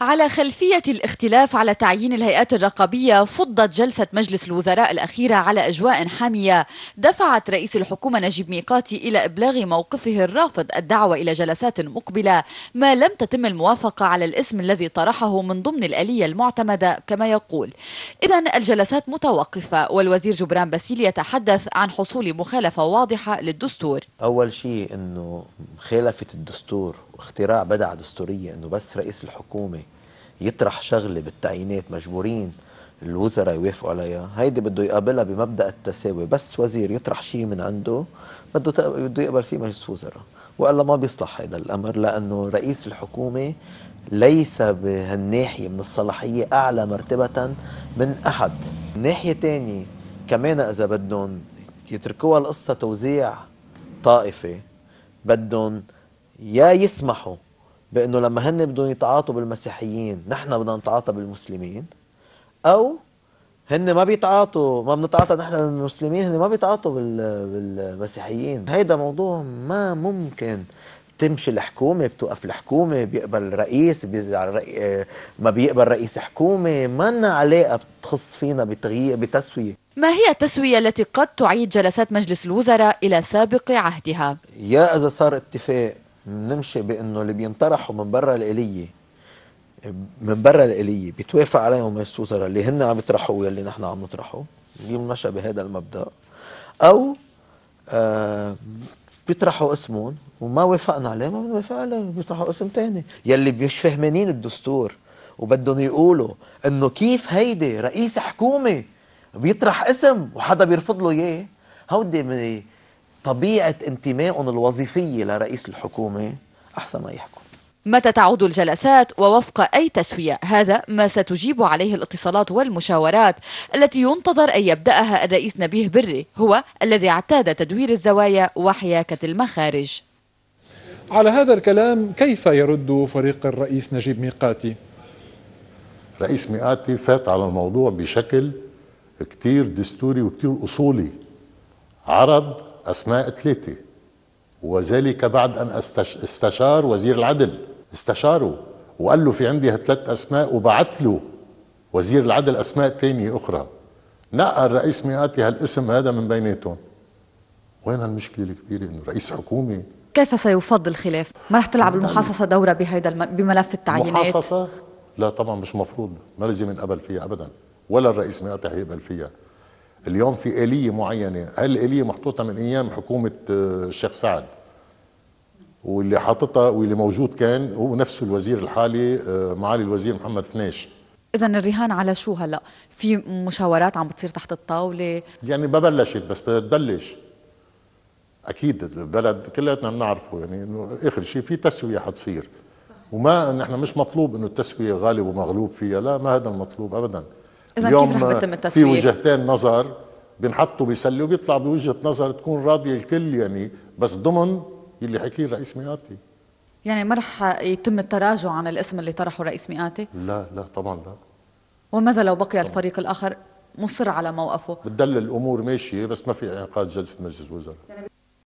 على خلفية الاختلاف على تعيين الهيئات الرقابية فضت جلسة مجلس الوزراء الأخيرة على أجواء حامية دفعت رئيس الحكومة نجيب ميقاتي إلى إبلاغ موقفه الرافض الدعوة إلى جلسات مقبلة ما لم تتم الموافقة على الاسم الذي طرحه من ضمن الآلية المعتمدة كما يقول إذا الجلسات متوقفة والوزير جبران باسيل يتحدث عن حصول مخالفة واضحة للدستور أول شيء أنه مخالفة الدستور واختراع بدعة دستورية أنه بس رئيس الحكومة يطرح شغله بالتعيينات مجبورين الوزراء يوافقوا عليها هيدي بده يقابلها بمبدا التساوي بس وزير يطرح شيء من عنده بده بده يقبل فيه مجلس وزراء والا ما بيصلح هذا الامر لانه رئيس الحكومه ليس بهالناحيه من الصلاحيه اعلى مرتبه من احد ناحيه ثانيه كمان اذا بدهم يتركوها القصه توزيع طائفي بدهم يا يسمحوا بانه لما هن بدهم يتعاطوا بالمسيحيين نحن بدنا نتعاطى بالمسلمين او هن ما بيتعاطوا ما بنتعاطى نحن المسلمين هن ما بيتعاطوا بالمسيحيين هيدا موضوع ما ممكن تمشي الحكومه بتوقف الحكومه بيقبل الرئيس بيزعل آه، ما بيقبل رئيس حكومه ما لنا علاقه بتخص فينا بتغيير بتسويه ما هي التسويه التي قد تعيد جلسات مجلس الوزراء الى سابق عهدها يا اذا صار اتفاق نمشي بانه اللي بينطرحوا من برا الاليه من برا الاليه بتوافق عليهم مجلس الوزراء اللي هن عم يطرحوه واللي نحن عم نطرحه بيمشى بهذا المبدا او آه بيطرحوا اسمهم وما وافقنا عليه ما بنوافق عليه بيطرحوا اسم ثاني يلي مش فهمانين الدستور وبدهم يقولوا انه كيف هيدي رئيس حكومه بيطرح اسم وحدا بيرفض له اياه هودي طبيعة انتمائهم الوظيفية لرئيس الحكومة أحسن ما يحكم متى تعود الجلسات ووفق أي تسوية هذا ما ستجيب عليه الاتصالات والمشاورات التي ينتظر أن يبدأها الرئيس نبيه بري هو الذي اعتاد تدوير الزوايا وحياكة المخارج على هذا الكلام كيف يرد فريق الرئيس نجيب ميقاتي؟ رئيس ميقاتي فات على الموضوع بشكل كتير دستوري وكتير أصولي عرض أسماء ثلاثة وذلك بعد أن استشار وزير العدل استشاره وقال له في عندي ثلاث أسماء وبعث له وزير العدل أسماء ثانية أخرى نقى الرئيس مئاتي هالاسم هذا من بيناتهم وين المشكلة الكبيرة إنه رئيس حكومة كيف سيفضل الخلاف؟ ما رح تلعب يعني المحاصصة دورة بهيدا الم... بملف التعيينات؟ محاصصة؟ لا طبعا مش مفروض ما لازم ينقبل فيها أبدا ولا الرئيس مئاتي هيقبل فيها اليوم في آلية معينة هل الآلية محطوطة من أيام حكومة آه، الشيخ سعد واللي حاططها واللي موجود كان هو نفسه الوزير الحالي آه، معالي الوزير محمد فناش اذا الرهان على شو هلا في مشاورات عم بتصير تحت الطاوله يعني ما بلشت بس بدها تبلش اكيد البلد كلياتنا بنعرفه يعني انه اخر شيء في تسويه حتصير وما نحن مش مطلوب انه التسويه غالب ومغلوب فيها لا ما هذا المطلوب ابدا إذا اليوم كيف رح في وجهتين نظر بنحطوا بيسلي وبيطلع بوجهه نظر تكون راضيه الكل يعني بس ضمن اللي حكيه الرئيس مئاتي يعني ما رح يتم التراجع عن الاسم اللي طرحه رئيس مئاتي؟ لا لا طبعا لا وماذا لو بقي طبعاً. الفريق الاخر مصر على موقفه؟ بتدل الامور ماشيه بس ما في انعقاد جلسه مجلس وزراء يعني